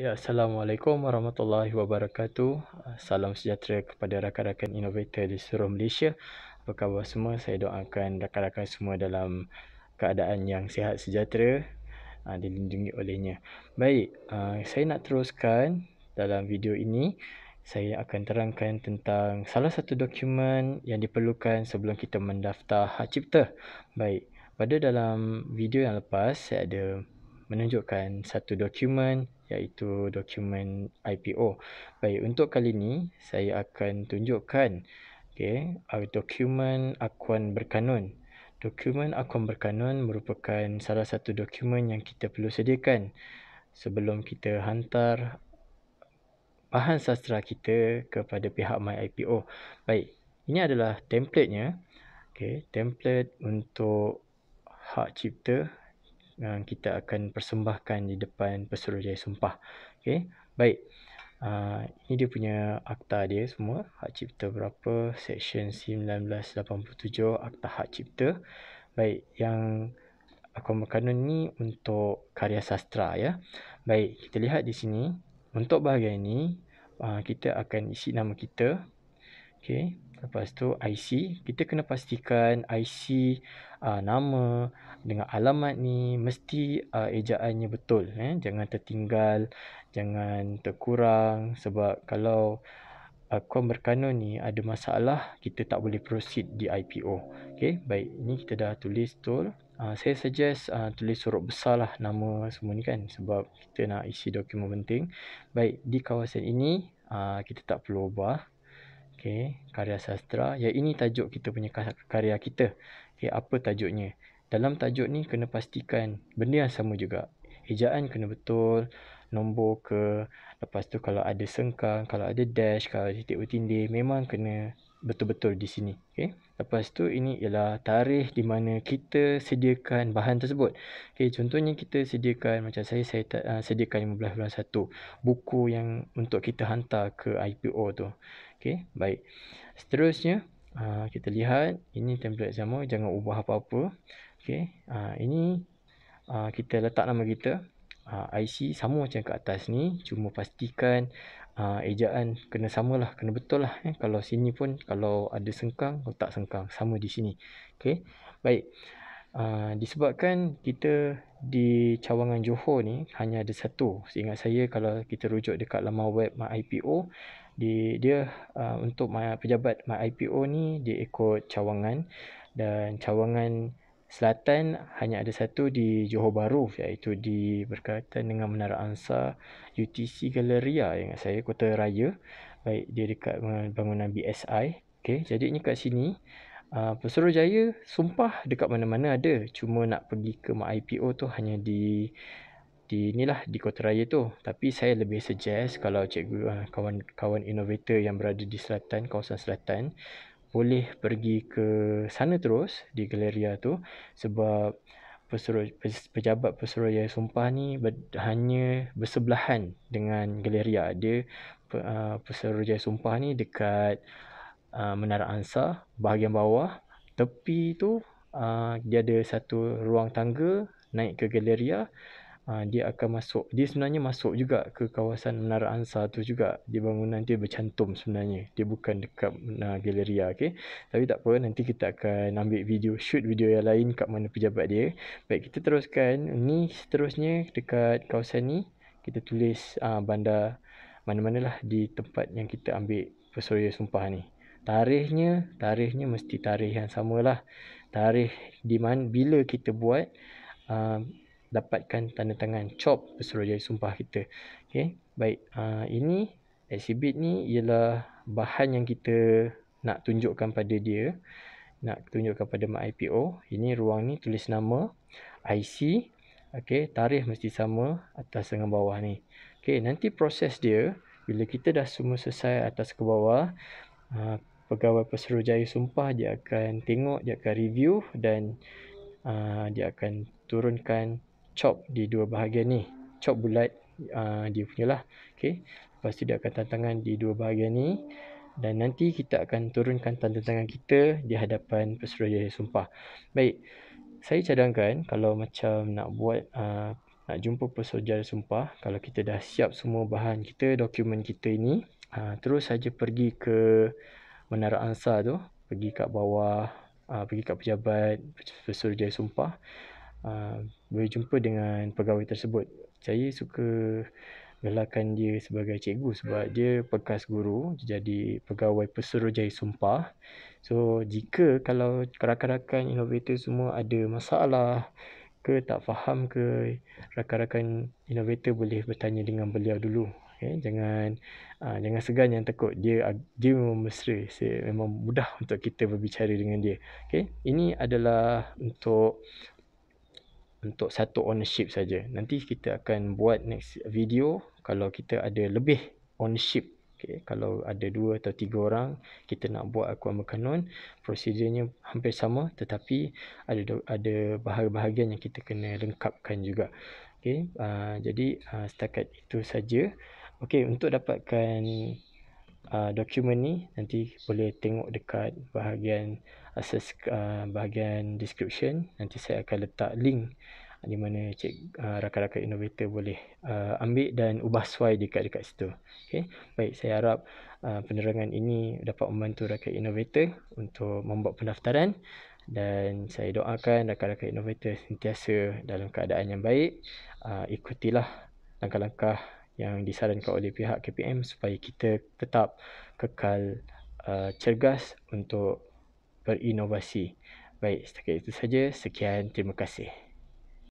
Ya, Assalamualaikum warahmatullahi wabarakatuh. Ah, salam sejahtera kepada rakan-rakan inovator di seluruh Malaysia. Apa khabar semua? Saya doakan rakan-rakan semua dalam keadaan yang sihat sejahtera uh, dilindungi olehnya. Baik, ah, saya nak teruskan dalam video ini. Saya akan terangkan tentang salah satu dokumen yang diperlukan sebelum kita mendaftar hak cipta. Baik, pada dalam video yang lepas saya ada menunjukkan satu dokumen iaitu dokumen IPO. Baik, untuk kali ini saya akan tunjukkan okay, uh, dokumen akuan berkanun. Dokumen akuan berkanun merupakan salah satu dokumen yang kita perlu sediakan sebelum kita hantar bahan sastra kita kepada pihak My IPO. Baik, ini adalah templatenya. Okay, template untuk hak cipta yang kita akan persembahkan di depan Pesuruhjaya Sumpah. Okey. Baik. Uh, ini dia punya akta dia semua. Hak cipta berapa? Section 1987 Akta Hak Cipta. Baik, yang akuan kanun ni untuk karya sastra ya. Baik, kita lihat di sini. Untuk bahagian ini uh, kita akan isi nama kita. Okay. Lepas tu IC. Kita kena pastikan IC uh, ah, nama dengan alamat ni mesti uh, ejaannya betul. Eh? Jangan tertinggal. Jangan terkurang. Sebab kalau akuan ah, berkanun ni ada masalah kita tak boleh proceed di IPO. Okay. Baik. Ni kita dah tulis tu. Uh, saya suggest uh, tulis suruh besar lah nama semua ni kan. Sebab kita nak isi dokumen penting. Baik. Di kawasan ini uh, kita tak perlu ubah okay, karya sastra Ya ini tajuk kita punya karya kita okay, apa tajuknya dalam tajuk ni kena pastikan benda yang sama juga ejaan kena betul nombor ke lepas tu kalau ada sengkang kalau ada dash kalau titik bertindih memang kena betul-betul di sini. Okay. Lepas tu ini ialah tarikh di mana kita sediakan bahan tersebut. Okay, contohnya kita sediakan macam saya, saya ta- uh, sediakan 15 bulan 1 buku yang untuk kita hantar ke IPO tu. Okay, baik. Seterusnya uh, kita lihat ini template sama jangan ubah apa-apa. Okay, uh, ah, ini uh, kita letak nama kita. Ah, IC sama macam kat atas ni cuma pastikan uh, ejaan kena samalah kena betul lah eh. kalau sini pun kalau ada sengkang tak sengkang sama di sini okey baik uh, disebabkan kita di cawangan Johor ni hanya ada satu seingat saya kalau kita rujuk dekat laman web my IPO di dia uh, untuk my, pejabat my IPO ni dia ikut cawangan dan cawangan selatan hanya ada satu di Johor Bahru iaitu di berkaitan dengan Menara Ansa UTC Galeria yang saya Kota Raya baik dia dekat bangunan BSI okey jadi ni kat sini uh, Pesuruh Jaya sumpah dekat mana-mana ada cuma nak pergi ke mak IPO tu hanya di di inilah di Kota Raya tu tapi saya lebih suggest kalau cikgu kawan-kawan uh, innovator yang berada di selatan kawasan selatan boleh pergi ke sana terus di galeria tu sebab pesuruh, pejabat pesuruhjaya sumpah ni ber, hanya bersebelahan dengan galeria dia pesuruhjaya sumpah ni dekat uh, menara ansa bahagian bawah tepi tu uh, dia ada satu ruang tangga naik ke galeria Ah, dia akan masuk. Dia sebenarnya masuk juga ke kawasan Menara Ansa tu juga. Dia bangunan dia bercantum sebenarnya. Dia bukan dekat uh, galeria. Okay? Tapi tak apa, nanti kita akan ambil video, shoot video yang lain kat mana pejabat dia. Baik, kita teruskan. Ni seterusnya dekat kawasan ni. Kita tulis uh, bandar mana mana lah di tempat yang kita ambil pesuraya sumpah ni. Tarikhnya, tarikhnya mesti tarikh yang samalah. Tarikh di mana, bila kita buat... Uh, dapatkan tanda tangan CHOP Pesuruhjaya Sumpah kita. Okay. Baik, uh, ini exhibit ni ialah bahan yang kita nak tunjukkan pada dia. Nak tunjukkan pada mak IPO. Ini ruang ni tulis nama, IC, okay, tarikh mesti sama atas dengan bawah ni. Okay, nanti proses dia, bila kita dah semua selesai atas ke bawah, uh, pegawai Pesuruhjaya Sumpah dia akan tengok, dia akan review dan uh, dia akan turunkan chop di dua bahagian ni chop bulat uh, dia punya lah okay. lepas tu dia akan tanda tangan di dua bahagian ni dan nanti kita akan turunkan tanda tangan kita di hadapan persuraya sumpah baik saya cadangkan kalau macam nak buat uh, nak jumpa pesojar sumpah kalau kita dah siap semua bahan kita dokumen kita ini ha, terus saja pergi ke menara ansar tu pergi kat bawah ha, pergi kat pejabat pesuruh jaya sumpah Ah, boleh jumpa dengan pegawai tersebut. Saya suka gelarkan dia sebagai cikgu sebab dia bekas guru jadi pegawai pesuruhjaya sumpah. So jika kalau rakan-rakan inovator semua ada masalah ke tak faham ke rakan-rakan inovator boleh bertanya dengan beliau dulu. Okay, jangan uh, jangan segan yang takut dia dia memang mesra so, memang mudah untuk kita berbicara dengan dia okey ini adalah untuk untuk satu ownership saja. Nanti kita akan buat next video kalau kita ada lebih ownership. Okay. Kalau ada dua atau tiga orang kita nak buat akuan berkanun, prosedurnya hampir sama tetapi ada ada bahagian-bahagian yang kita kena lengkapkan juga. Okay. Uh, jadi uh, setakat itu saja. Okay, untuk dapatkan uh, dokumen ni nanti boleh tengok dekat bahagian akses uh, bahagian description nanti saya akan letak link di mana cik uh, rakan-rakan innovator boleh uh, ambil dan ubah suai dekat dekat situ. Okey. Baik, saya harap uh, penerangan ini dapat membantu rakan innovator untuk membuat pendaftaran dan saya doakan rakan-rakan innovator sentiasa dalam keadaan yang baik. Uh, ikutilah langkah-langkah yang disarankan oleh pihak KPM supaya kita tetap kekal uh, cergas untuk berinovasi. Baik, setakat itu saja. Sekian, terima kasih.